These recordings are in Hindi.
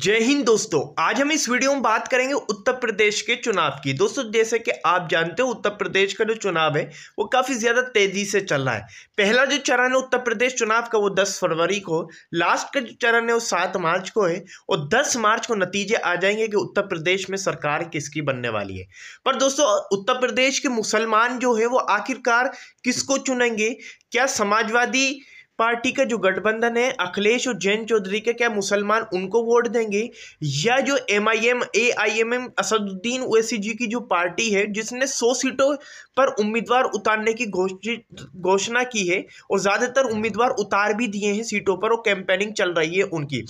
जय हिंद दोस्तों आज हम इस वीडियो में बात करेंगे उत्तर प्रदेश के चुनाव की दोस्तों जैसे कि आप जानते हो उत्तर प्रदेश का जो चुनाव है वो काफ़ी ज़्यादा तेज़ी से चल रहा है पहला जो चरण है उत्तर प्रदेश चुनाव का वो 10 फरवरी को लास्ट का जो चरण है वो 7 मार्च को है और 10 मार्च को नतीजे आ जाएंगे कि उत्तर प्रदेश में सरकार किसकी बनने वाली है पर दोस्तों उत्तर प्रदेश के मुसलमान जो है वो आखिरकार किसको चुनेंगे क्या समाजवादी पार्टी का जो गठबंधन है अखिलेश और जैन चौधरी के क्या मुसलमान उनको वोट देंगे या जो M I M A I M M Asaduddin Owaisi ji की जो पार्टी है जिसने सौ सीटों पर उम्मीदवार उतारने की घोषणा की है और ज़्यादातर उम्मीदवार उतार भी दिए हैं सीटों पर और कैंपेनिंग चल रही है उनकी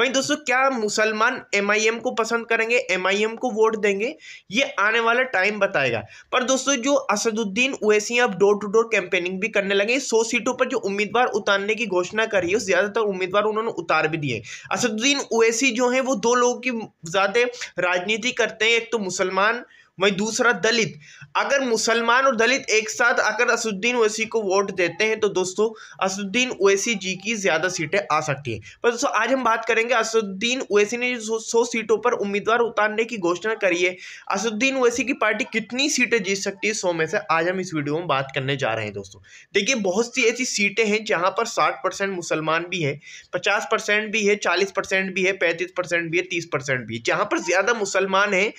वहीं दोस्तों क्या मुसलमान एमआईएम को पसंद करेंगे एमआईएम को वोट देंगे ये आने वाला टाइम बताएगा पर दोस्तों जो असदुद्दीन ओवैसी अब डोर टू डोर कैंपेनिंग भी करने लगे सौ सीटों पर जो उम्मीदवार उतारने की घोषणा करी है ज़्यादातर उम्मीदवार उन्होंने उतार भी दिए असदुद्दीन ओवैसी जो है वो दो लोगों की ज़्यादा राजनीति करते हैं एक तो मुसलमान वहीं दूसरा दलित अगर मुसलमान और दलित एक साथ आकर असुद्दीन ओवैसी को वोट देते हैं तो दोस्तों असुद्दीन ओवैसी जी की ज़्यादा सीटें आ सकती हैं पर दोस्तों आज हम बात करेंगे असुद्दीन ओवैसी ने जो सौ सीटों पर उम्मीदवार उतारने की घोषणा करी है असुद्दीन ओवैसी की पार्टी कितनी सीटें जीत सकती है सौ में से आज हम इस वीडियो में बात करने जा रहे हैं दोस्तों देखिए बहुत सी ऐसी सीटें हैं जहाँ पर साठ मुसलमान भी है पचास भी है चालीस भी है पैंतीस भी है तीस भी है जहाँ पर ज़्यादा मुसलमान हैं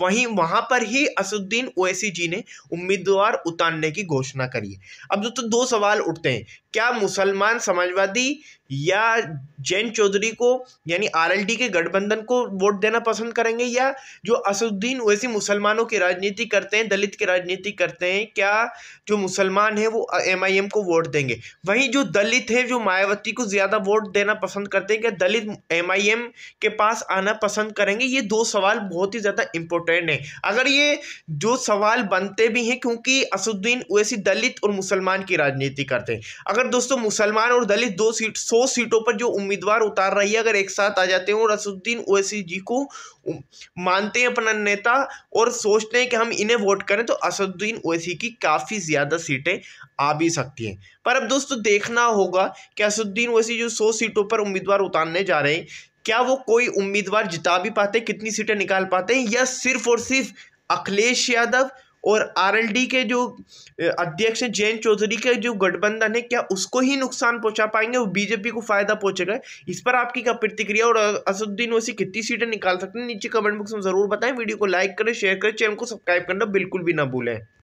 वहीं वहां पर ही असुद्दीन ओवैसी ने उम्मीदवार उतारने की घोषणा करी है अब दोस्तों दो सवाल उठते हैं क्या मुसलमान समाजवादी या जैन चौधरी को यानी आरएलडी के गठबंधन को वोट देना पसंद करेंगे या जो असुद्दीन ओवैसी मुसलमानों की राजनीति करते हैं दलित की राजनीति करते हैं क्या जो मुसलमान है वो एमआईएम को वोट देंगे वहीं जो दलित है जो मायावती को ज़्यादा वोट देना पसंद करते हैं क्या दलित एमआईएम के पास आना पसंद करेंगे ये दो सवाल बहुत ही ज़्यादा इंपॉर्टेंट इम्पोर्टेंट है अगर ये जो सवाल बनते भी हैं क्योंकि असुद्दीन ओवैसी दलित और मुसलमान की राजनीति करते हैं अगर दोस्तों मुसलमान और दलित दो सीट सौ सीटों पर जो उम्मीदवार उतार रही है अगर एक साथ आ जाते हैं और असुद्दीन ओवैसी जी को मानते हैं अपना नेता और सोचते हैं कि हम इन्हें वोट करें तो असदुद्दीन ओवैसी की काफ़ी ज़्यादा सीटें आ भी सकती हैं पर अब दोस्तों देखना होगा कि असुद्दीन ओवैसी जो सौ सीटों पर उम्मीदवार उतारने जा रहे हैं क्या वो कोई उम्मीदवार जिता भी पाते कितनी सीटें निकाल पाते हैं या सिर्फ और सिर्फ अखिलेश यादव और आरएलडी के जो अध्यक्ष हैं जयंत चौधरी के जो गठबंधन है क्या उसको ही नुकसान पहुंचा पाएंगे वो बीजेपी को फायदा पहुंचेगा इस पर आपकी क्या प्रतिक्रिया और असुद्दीन ओसी कितनी सीटें निकाल सकते हैं नीचे कमेंट बॉक्स में जरूर बताएं वीडियो को लाइक करें शेयर करें चैनल को सब्सक्राइब करना बिल्कुल भी ना भूलें